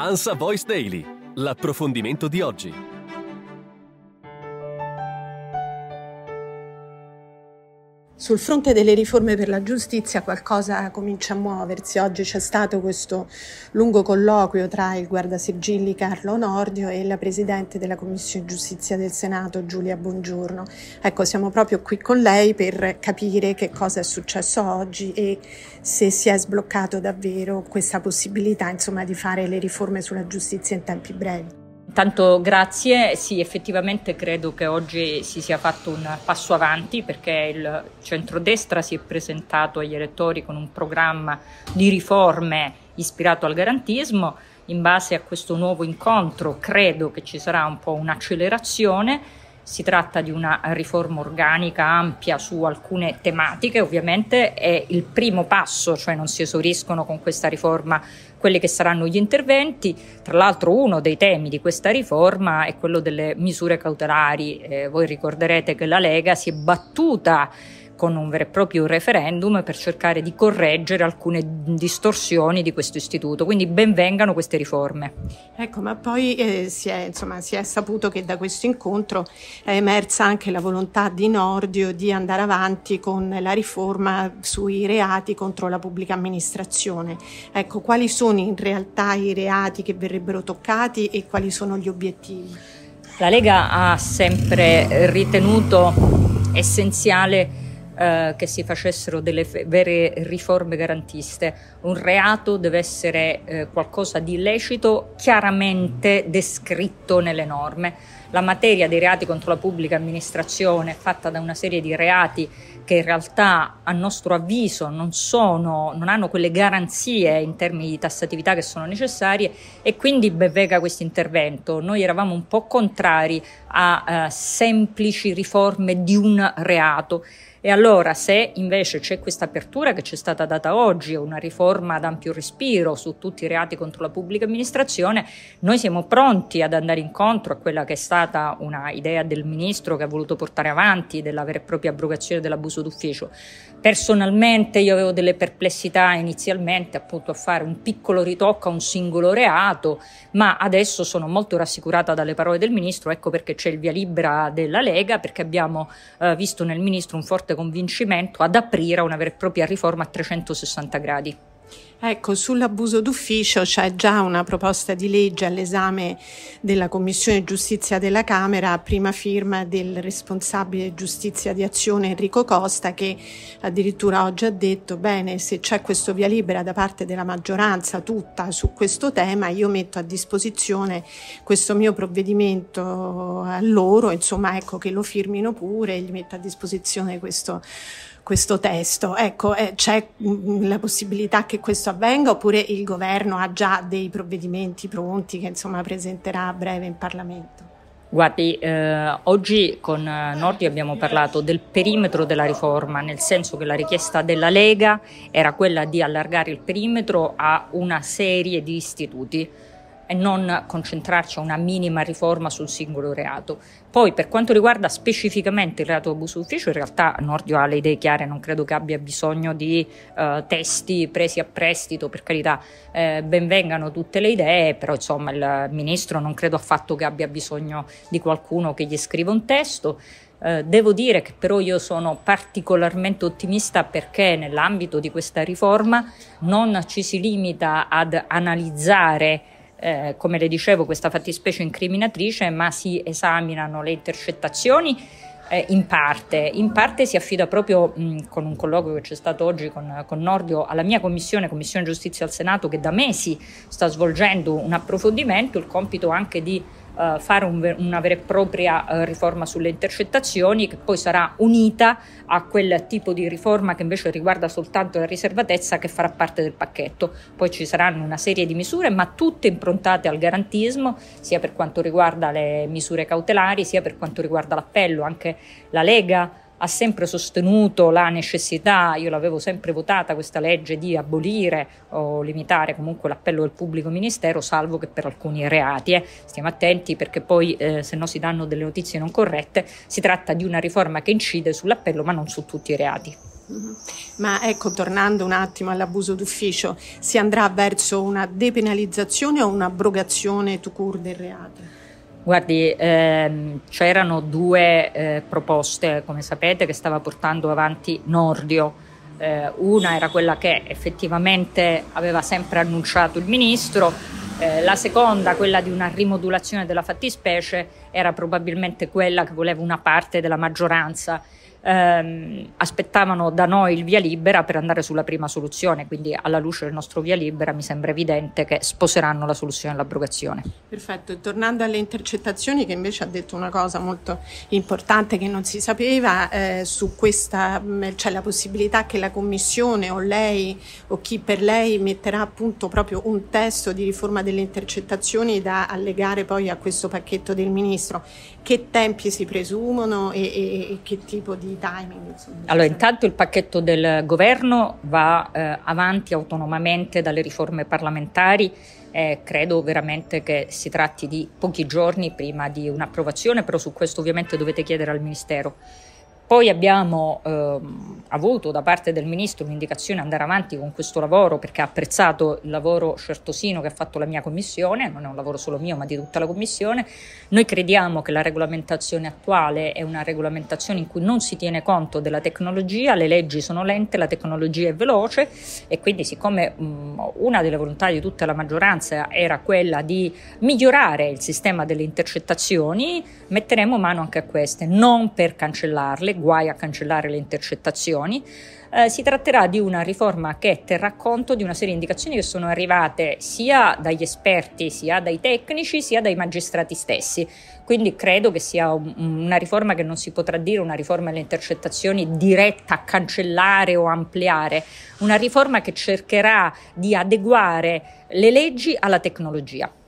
Ansa Voice Daily, l'approfondimento di oggi. sul fronte delle riforme per la giustizia qualcosa comincia a muoversi. Oggi c'è stato questo lungo colloquio tra il guardasigilli Carlo Nordio e la Presidente della Commissione Giustizia del Senato, Giulia Buongiorno. Ecco, siamo proprio qui con lei per capire che cosa è successo oggi e se si è sbloccato davvero questa possibilità insomma, di fare le riforme sulla giustizia in tempi brevi. Intanto grazie, sì effettivamente credo che oggi si sia fatto un passo avanti perché il centrodestra si è presentato agli elettori con un programma di riforme ispirato al garantismo, in base a questo nuovo incontro credo che ci sarà un po' un'accelerazione si tratta di una riforma organica ampia su alcune tematiche, ovviamente è il primo passo, cioè non si esauriscono con questa riforma quelli che saranno gli interventi. Tra l'altro uno dei temi di questa riforma è quello delle misure cautelari. Eh, voi ricorderete che la Lega si è battuta con un vero e proprio referendum per cercare di correggere alcune distorsioni di questo istituto. Quindi benvengano queste riforme. Ecco, ma poi eh, si, è, insomma, si, è, saputo che da questo incontro è emersa anche la volontà di Nordio di andare avanti con la riforma sui reati contro la pubblica amministrazione. Ecco, quali sono in realtà i reati che verrebbero toccati e quali sono gli obiettivi? La Lega ha sempre ritenuto essenziale eh, che si facessero delle f- vere riforme garantiste. Un reato deve essere eh, qualcosa di illecito chiaramente descritto nelle norme. La materia dei reati contro la pubblica amministrazione è fatta da una serie di reati che in realtà a nostro avviso non, sono, non hanno quelle garanzie in termini di tassatività che sono necessarie e quindi bevega questo intervento. Noi eravamo un po' contrari a eh, semplici riforme di un reato. E allora se invece c'è questa apertura che ci è stata data oggi, una riforma ad ampio respiro su tutti i reati contro la pubblica amministrazione, noi siamo pronti ad andare incontro a quella che è stata una idea del ministro che ha voluto portare avanti della vera e propria abrogazione dell'abuso d'ufficio. Personalmente io avevo delle perplessità inizialmente appunto a fare un piccolo ritocco a un singolo reato, ma adesso sono molto rassicurata dalle parole del ministro, ecco perché c'è il via libera della Lega, perché abbiamo eh, visto nel ministro un forte convincimento ad aprire una vera e propria riforma a 360 gradi. Ecco, sull'abuso d'ufficio c'è già una proposta di legge all'esame della Commissione Giustizia della Camera, a prima firma del responsabile giustizia di azione Enrico Costa, che addirittura oggi ha detto, bene, se c'è questo via libera da parte della maggioranza tutta su questo tema, io metto a disposizione questo mio provvedimento a loro, insomma, ecco che lo firmino pure, gli metto a disposizione questo, questo testo. Ecco, eh, c'è mh, mm, mm, la possibilità che questo avvenga oppure il governo ha già dei provvedimenti pronti che insomma presenterà a breve in Parlamento? Guardi, eh, oggi con eh, Nordi abbiamo parlato del perimetro della riforma, nel senso che la richiesta della Lega era quella di allargare il perimetro a una serie di istituti e non concentrarci a una minima riforma sul singolo reato. Poi per quanto riguarda specificamente il reato abuso d'ufficio, in realtà Nordio ha le idee chiare, non credo che abbia bisogno di eh, testi presi a prestito, per carità eh, benvengano tutte le idee, però insomma il ministro non credo affatto che abbia bisogno di qualcuno che gli scriva un testo. Eh, devo dire che però io sono particolarmente ottimista perché nell'ambito di questa riforma non ci si limita ad analizzare eh, come le dicevo, questa fattispecie incriminatrice, ma si esaminano le intercettazioni eh, in parte, in parte si affida proprio mh, con un colloquio che c'è stato oggi con, con, Nordio alla mia commissione, Commissione Giustizia al Senato, che da mesi sta svolgendo un approfondimento, il compito anche di eh, fare un, una vera e propria eh, riforma sulle intercettazioni che poi sarà unita a quel tipo di riforma che invece riguarda soltanto la riservatezza che farà parte del pacchetto. Poi ci saranno una serie di misure, ma tutte improntate al garantismo, sia per quanto riguarda le misure cautelari, sia per quanto riguarda l'appello. Anche la Lega ha sempre sostenuto la necessità, io l'avevo sempre votata questa legge di abolire o limitare comunque l'appello del pubblico ministero, salvo che per alcuni reati. Eh. Stiamo attenti perché poi eh, se no si danno delle notizie non corrette, si tratta di una riforma che incide sull'appello ma non su tutti i reati. Mm-hmm. Ma ecco, tornando un attimo all'abuso d'ufficio, si andrà verso una depenalizzazione o un'abrogazione to cure del reato? Guardi, ehm, c'erano due eh, proposte, come sapete, che stava portando avanti Nordio. Eh, una era quella che effettivamente aveva sempre annunciato il ministro, eh, la seconda, quella di una rimodulazione della fattispecie, era probabilmente quella che voleva una parte della maggioranza ehm, aspettavano da noi il via libera per andare sulla prima soluzione, quindi alla luce del nostro via libera mi sembra evidente che sposeranno la soluzione dell'abrogazione. Perfetto, e tornando alle intercettazioni che invece ha detto una cosa molto importante che non si sapeva, eh, su questa mm, c'è cioè la possibilità che la Commissione o lei o chi per lei metterà appunto proprio un testo di riforma delle intercettazioni da allegare poi a questo pacchetto del Ministro. Che tempi si presumono e, e, e che tipo di di timing? Insomma, allora, intanto il pacchetto del governo va eh, avanti autonomamente dalle riforme parlamentari. Eh, credo veramente che si tratti di pochi giorni prima di un'approvazione, però su questo ovviamente dovete chiedere al Ministero. Poi abbiamo ehm, avuto da parte del Ministro un'indicazione di andare avanti con questo lavoro perché ha apprezzato il lavoro certosino che ha fatto la mia Commissione, non è un lavoro solo mio ma di tutta la Commissione. Noi crediamo che la regolamentazione attuale è una regolamentazione in cui non si tiene conto della tecnologia, le leggi sono lente, la tecnologia è veloce e quindi siccome mh, una delle volontà di tutta la maggioranza era quella di migliorare il sistema delle intercettazioni, metteremo mano anche a queste, non per cancellarle guai a cancellare le intercettazioni. Eh, si tratterà di una riforma che terrà conto di una serie di indicazioni che sono arrivate sia dagli esperti, sia dai tecnici, sia dai magistrati stessi. Quindi credo che sia una riforma che non si potrà dire una riforma alle intercettazioni diretta a cancellare o ampliare, una riforma che cercherà di adeguare le leggi alla tecnologia.